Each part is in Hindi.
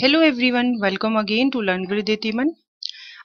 hello everyone welcome again to learn with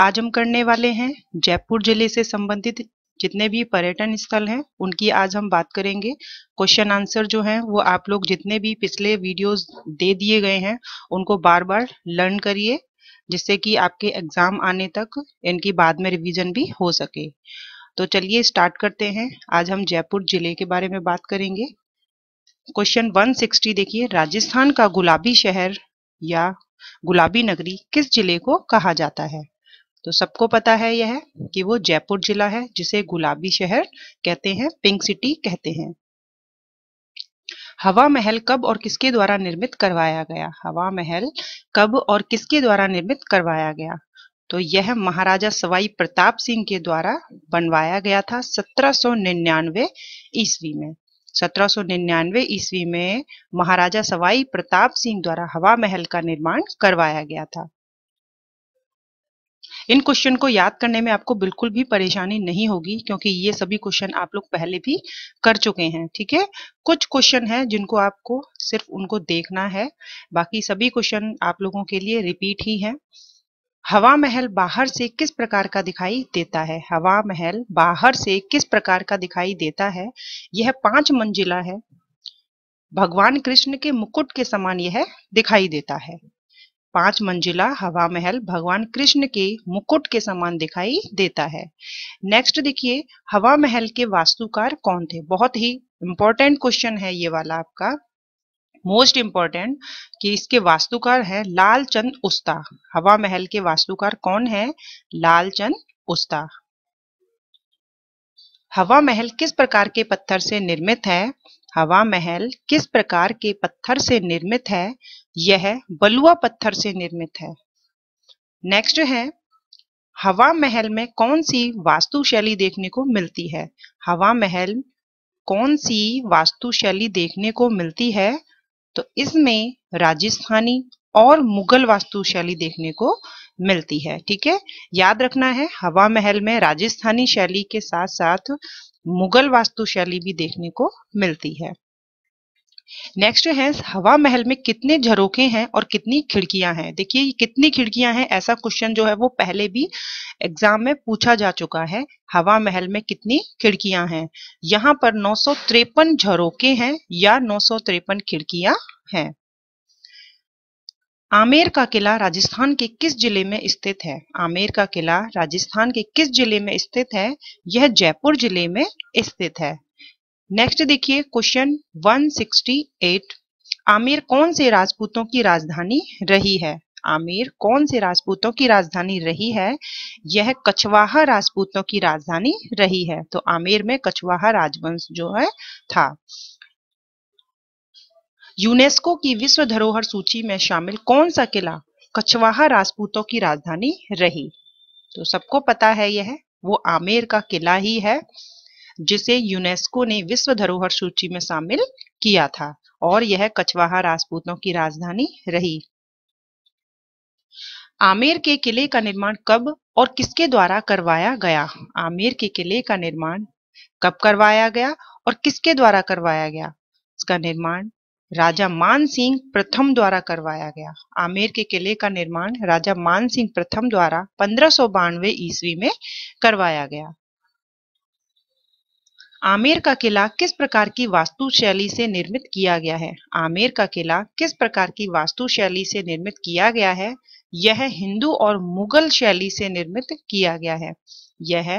आज हम करने वाले हैं जयपुर जिले से संबंधित जितने भी पर्यटन स्थल हैं उनकी आज हम बात करेंगे क्वेश्चन आंसर जो है वो आप लोग जितने भी पिछले वीडियोस दे दिए गए हैं उनको बार बार लर्न करिए जिससे कि आपके एग्जाम आने तक इनकी बाद में रिविजन भी हो सके तो चलिए स्टार्ट करते हैं आज हम जयपुर जिले के बारे में बात करेंगे क्वेश्चन 160 देखिए राजस्थान का गुलाबी शहर या गुलाबी नगरी किस जिले को कहा जाता है तो सबको पता है यह कि वो जयपुर जिला है जिसे गुलाबी शहर कहते हैं पिंक सिटी कहते हैं हवा महल कब और किसके द्वारा निर्मित करवाया गया हवा महल कब और किसके द्वारा निर्मित करवाया गया तो यह महाराजा सवाई प्रताप सिंह के द्वारा बनवाया गया था 1799 ईस्वी में 1799 ईस्वी में महाराजा सवाई प्रताप सिंह द्वारा हवा महल का निर्माण करवाया गया था इन क्वेश्चन को याद करने में आपको बिल्कुल भी परेशानी नहीं होगी क्योंकि ये सभी क्वेश्चन आप लोग पहले भी कर चुके हैं ठीक है कुछ क्वेश्चन हैं जिनको आपको सिर्फ उनको देखना है बाकी सभी क्वेश्चन आप लोगों के लिए रिपीट ही हैं हवा महल बाहर से किस प्रकार का दिखाई देता है हवा महल बाहर से किस प्रकार का दिखाई देता है यह पांच मंजिला है भगवान कृष्ण के मुकुट के समान यह दिखाई देता है पांच मंजिला हवा महल भगवान कृष्ण के मुकुट के समान दिखाई देता है नेक्स्ट देखिए हवा महल के वास्तुकार कौन थे बहुत ही इंपॉर्टेंट क्वेश्चन है ये वाला आपका मोस्ट इम्पॉर्टेंट कि इसके वास्तुकार हैं लालचंद उस्ता हवा महल के वास्तुकार कौन है लालचंद उस्ता हवा महल किस प्रकार के पत्थर से निर्मित है हवा महल किस प्रकार के पत्थर से निर्मित है यह बलुआ पत्थर से निर्मित है नेक्स्ट है हवा महल में कौन सी वास्तु शैली देखने को मिलती है हवा महल कौन सी वास्तु शैली देखने को मिलती है तो इसमें राजस्थानी और मुगल वास्तुशैली देखने को मिलती है ठीक है याद रखना है हवा महल में राजस्थानी शैली के साथ साथ मुगल वास्तुशैली भी देखने को मिलती है नेक्स्ट है हवा महल में कितने झरोखे हैं और कितनी खिड़कियां हैं देखिए कितनी खिड़कियां हैं ऐसा क्वेश्चन जो है वो पहले भी एग्जाम में पूछा जा चुका है हवा महल में कितनी खिड़कियां हैं यहाँ पर नौ झरोखे हैं या नौ खिड़कियां हैं आमेर का किला राजस्थान के किस जिले में स्थित है आमेर का किला राजस्थान के किस जिले में स्थित है यह जयपुर जिले में स्थित है नेक्स्ट देखिए क्वेश्चन 168 आमिर कौन से राजपूतों की राजधानी रही है आमिर कौन से राजपूतों की राजधानी रही है यह कछवाहा राजपूतों की राजधानी रही है तो आमिर में कछवाहा राजवंश जो है था यूनेस्को की विश्व धरोहर सूची में शामिल कौन सा किला कछवाहा राजपूतों की राजधानी रही तो सबको पता है यह वो आमेर का किला ही है जिसे यूनेस्को ने विश्व धरोहर सूची में शामिल किया था और यह कछवाहा राजपूतों की राजधानी रही आमेर के किले का निर्माण कब और किसके द्वारा करवाया गया आमेर के किले का निर्माण कब करवाया गया और किसके द्वारा करवाया गया इसका निर्माण राजा मान सिंह प्रथम द्वारा करवाया गया आमेर के किले का निर्माण राजा मान सिंह प्रथम द्वारा पंद्रह ईस्वी में करवाया गया आमेर का किला किस प्रकार की वास्तु शैली से निर्मित किया गया है आमेर का किला किस प्रकार की वास्तु शैली से निर्मित किया गया है यह हिंदू और मुगल शैली से निर्मित किया गया है यह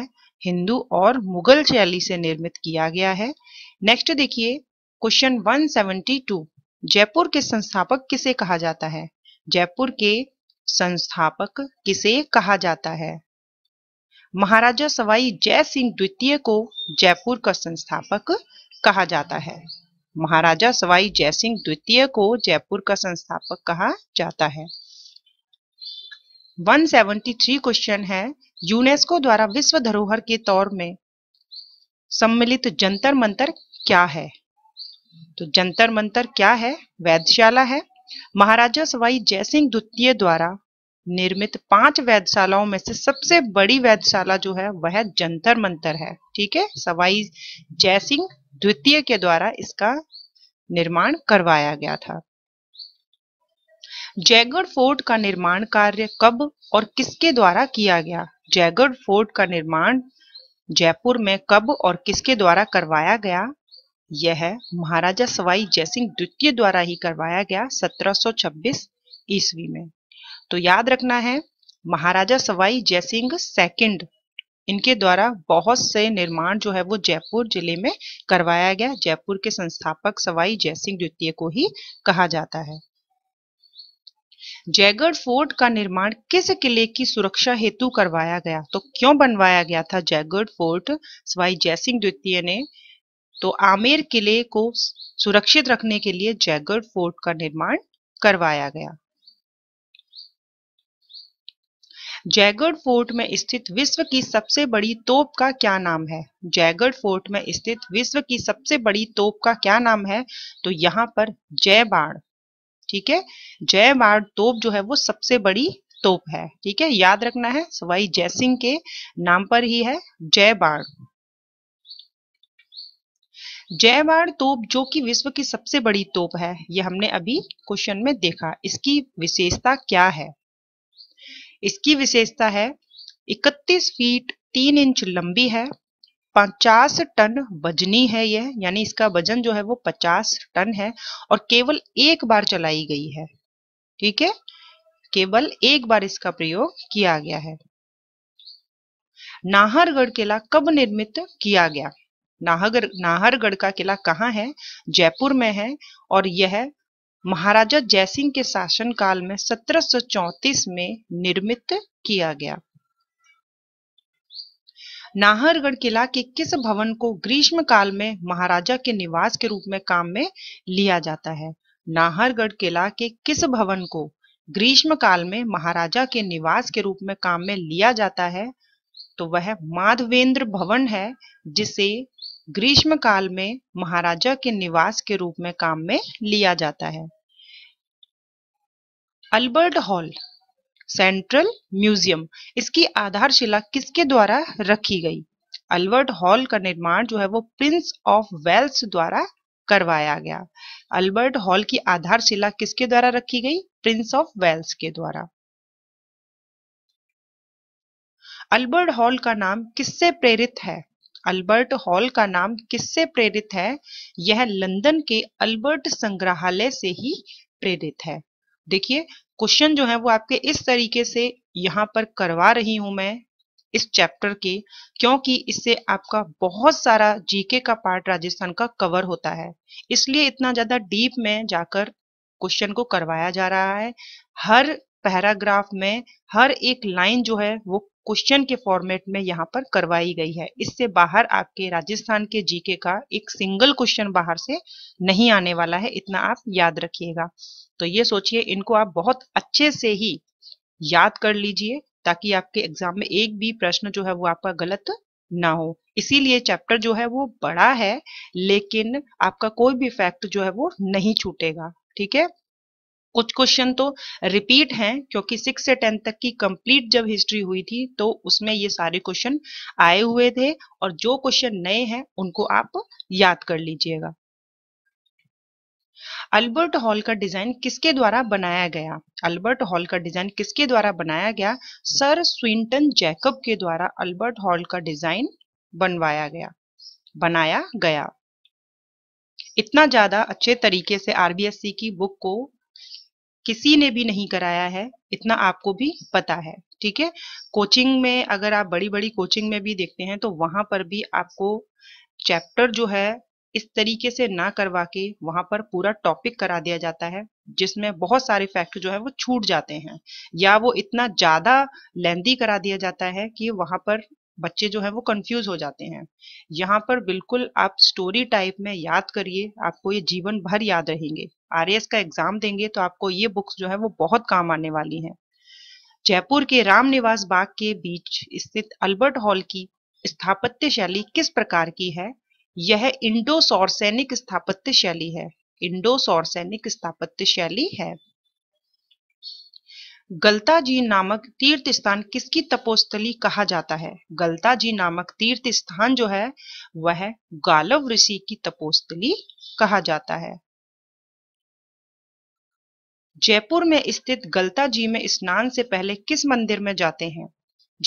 हिंदू और मुगल शैली से निर्मित किया गया है नेक्स्ट देखिए क्वेश्चन 172 जयपुर के संस्थापक किसे कहा जाता है जयपुर के संस्थापक किसे कहा जाता है महाराजा सवाई जय सिंह द्वितीय को जयपुर का संस्थापक कहा जाता है महाराजा सवाई जय सिंह द्वितीय को जयपुर का संस्थापक कहा जाता है 173 क्वेश्चन है यूनेस्को द्वारा विश्व धरोहर के तौर में सम्मिलित जंतर मंतर क्या है तो जंतर मंतर क्या है वैधशाला है महाराजा सवाई जयसिंह द्वितीय द्वारा निर्मित पांच वैधशालाओं में से सबसे बड़ी वैधशाला जो है वह जंतर मंतर है ठीक है सवाई जयसिंह द्वितीय के द्वारा इसका निर्माण करवाया गया था जयगढ़ फोर्ट का निर्माण कार्य कब और किसके द्वारा किया गया जयगढ़ फोर्ट का निर्माण जयपुर में कब और किसके द्वारा करवाया गया यह महाराजा सवाई जयसिंह द्वितीय द्वारा ही करवाया गया 1726 ईस्वी में तो याद रखना है महाराजा सवाई जयसिंह सेकंड इनके द्वारा बहुत से निर्माण जो है वो जयपुर जिले में करवाया गया जयपुर के संस्थापक सवाई जयसिंह द्वितीय को ही कहा जाता है जयगढ़ फोर्ट का निर्माण किस किले की सुरक्षा हेतु करवाया गया तो क्यों बनवाया गया था जयगढ़ फोर्ट सवाई जयसिंह द्वितीय ने तो आमेर किले को सुरक्षित रखने के लिए जयगढ़ फोर्ट का निर्माण करवाया गया जयगढ़ फोर्ट में स्थित विश्व की सबसे बड़ी तोप का क्या नाम है जयगढ़ फोर्ट में स्थित विश्व की सबसे बड़ी तोप का क्या नाम है तो यहाँ पर जय बाढ़ ठीक है जय बाढ़ तोप जो है वो सबसे बड़ी तोप है ठीक है याद रखना है सवाई जयसिंह के नाम पर ही है जय बाढ़ जयवाड़ तोप जो कि विश्व की सबसे बड़ी तोप है यह हमने अभी क्वेश्चन में देखा इसकी विशेषता क्या है इसकी विशेषता है 31 फीट 3 इंच लंबी है 50 टन वजनी है यह यानी इसका वजन जो है वो 50 टन है और केवल एक बार चलाई गई है ठीक है केवल एक बार इसका प्रयोग किया गया है नाहरगढ़ किला कब निर्मित किया गया नाहर नाहरगढ़ का किला कहाँ है जयपुर में है और यह महाराजा जयसिंह के शासनकाल में 1734 में निर्मित किया गया नाहरगढ़ किला के किस भवन को ग्रीष्म काल में महाराजा के निवास के रूप में काम में लिया जाता है नाहरगढ़ किला के किस भवन को ग्रीष्म काल में महाराजा के निवास के रूप में काम में लिया जाता है तो वह माधवेंद्र भवन है जिसे ग्रीष्म काल में महाराजा के निवास के रूप में काम में लिया जाता है अल्बर्ट हॉल सेंट्रल म्यूजियम इसकी आधारशिला किसके द्वारा रखी गई अल्बर्ट हॉल का निर्माण जो है वो प्रिंस ऑफ वेल्स द्वारा करवाया गया अल्बर्ट हॉल की आधारशिला किसके द्वारा रखी गई प्रिंस ऑफ वेल्स के द्वारा अल्बर्ट हॉल का नाम किससे प्रेरित है अल्बर्ट हॉल का नाम किससे प्रेरित है यह लंदन के अल्बर्ट संग्रहालय से ही प्रेरित है देखिए क्वेश्चन जो है वो आपके इस तरीके से यहाँ पर करवा रही हूं मैं इस चैप्टर के क्योंकि इससे आपका बहुत सारा जीके का पार्ट राजस्थान का कवर होता है इसलिए इतना ज्यादा डीप में जाकर क्वेश्चन को करवाया जा रहा है हर पैराग्राफ में हर एक लाइन जो है वो क्वेश्चन के फॉर्मेट में यहाँ पर करवाई गई है इससे बाहर आपके राजस्थान के जीके का एक सिंगल क्वेश्चन बाहर से नहीं आने वाला है इतना आप याद रखिएगा तो ये सोचिए इनको आप बहुत अच्छे से ही याद कर लीजिए ताकि आपके एग्जाम में एक भी प्रश्न जो है वो आपका गलत ना हो इसीलिए चैप्टर जो है वो बड़ा है लेकिन आपका कोई भी फैक्ट जो है वो नहीं छूटेगा ठीक है कुछ क्वेश्चन तो रिपीट हैं क्योंकि सिक्स से टेंथ तक की कंप्लीट जब हिस्ट्री हुई थी तो उसमें ये सारे क्वेश्चन आए हुए थे और जो क्वेश्चन नए हैं उनको आप याद कर लीजिएगा अल्बर्ट हॉल का डिजाइन किसके द्वारा बनाया गया अल्बर्ट हॉल का डिजाइन किसके द्वारा बनाया गया सर स्विंटन जैकब के द्वारा अल्बर्ट हॉल का डिजाइन बनवाया गया बनाया गया इतना ज्यादा अच्छे तरीके से आरबीएससी की बुक को किसी ने भी नहीं कराया है इतना आपको भी पता है ठीक है कोचिंग में अगर आप बड़ी बड़ी कोचिंग में भी देखते हैं तो वहां पर भी आपको चैप्टर जो है इस तरीके से ना करवा के वहां पर पूरा टॉपिक करा दिया जाता है जिसमें बहुत सारे फैक्ट जो है वो छूट जाते हैं या वो इतना ज्यादा लेंदी करा दिया जाता है कि वहां पर बच्चे जो है वो कंफ्यूज हो जाते हैं यहाँ पर बिल्कुल आप स्टोरी टाइप में याद करिए आपको ये जीवन भर याद रहेंगे एस का एग्जाम देंगे तो आपको ये बुक्स जो है वो बहुत काम आने वाली हैं जयपुर के राम निवास बाग के बीच स्थित अल्बर्ट हॉल की स्थापत्य शैली किस प्रकार की है यह इंडो सौरसैनिक स्थापत्य शैली है इंडो सौरसैनिक स्थापत्य शैली है गलता जी नामक तीर्थ स्थान किसकी तपोस्थली कहा जाता है गलता जी नामक तीर्थ स्थान जो है वह गालव ऋषि की तपोस्थली कहा जाता है जयपुर में स्थित गलता जी में स्नान से पहले किस मंदिर में जाते हैं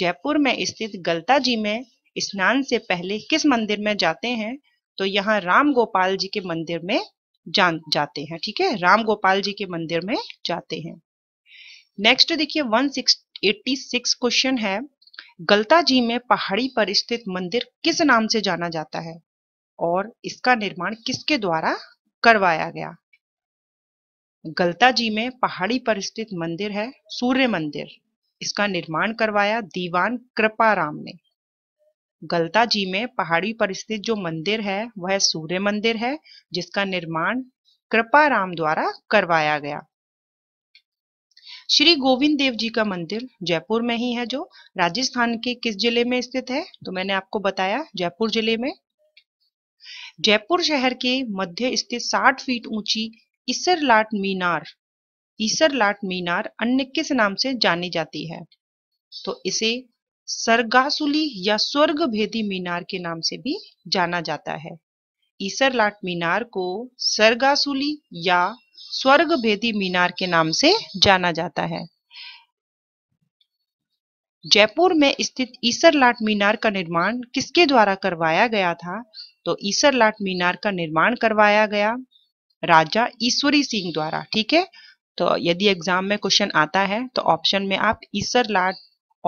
जयपुर में स्थित गलता जी में स्नान से पहले किस मंदिर में जाते हैं तो यहाँ राम गोपाल जी के मंदिर में जान जाते हैं ठीक है राम गोपाल जी के मंदिर में जाते हैं नेक्स्ट देखिए सिक्स क्वेश्चन है गलता जी में पहाड़ी पर स्थित मंदिर किस नाम से जाना जाता है और इसका निर्माण किसके द्वारा करवाया गया गलता जी में पहाड़ी पर स्थित मंदिर है सूर्य मंदिर इसका निर्माण करवाया दीवान कृपाराम ने जी में पहाड़ी पर स्थित जो मंदिर है वह सूर्य मंदिर है जिसका निर्माण कृपाराम द्वारा करवाया गया श्री गोविंद देव जी का मंदिर जयपुर में ही है जो राजस्थान के किस जिले में स्थित है तो मैंने आपको बताया जयपुर जिले में जयपुर शहर के मध्य स्थित 60 फीट ऊंची इसरलाट मीनार ईसरलाट मीनार अन्य किस नाम से जानी जाती है तो इसे सरगासुली या स्वर्ग भेदी मीनार के नाम से भी जाना जाता है ईसरलाट मीनार को सरगासुली या स्वर्ग भेदी मीनार के नाम से जाना जाता है जयपुर में स्थित ईसरलाट मीनार का निर्माण किसके द्वारा करवाया गया था तो ईसरलाट मीनार का निर्माण करवाया गया राजा ईश्वरी सिंह द्वारा ठीक है तो यदि एग्जाम में क्वेश्चन आता है तो ऑप्शन में आप ईसर लाट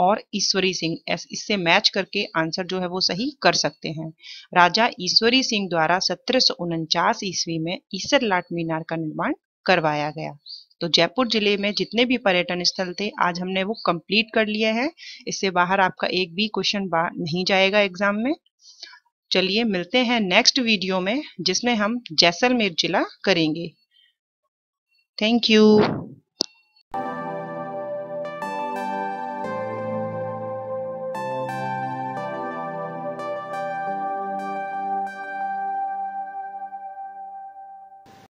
और ईश्वरी सिंह इससे मैच करके आंसर जो है वो सही कर सकते हैं राजा ईश्वरी सिंह द्वारा सत्रह ईस्वी में ईसर लाट मीनार का निर्माण करवाया गया तो जयपुर जिले में जितने भी पर्यटन स्थल थे आज हमने वो कंप्लीट कर लिए हैं इससे बाहर आपका एक भी क्वेश्चन नहीं जाएगा एग्जाम में चलिए मिलते हैं नेक्स्ट वीडियो में जिसमें हम जैसलमेर जिला करेंगे थैंक यू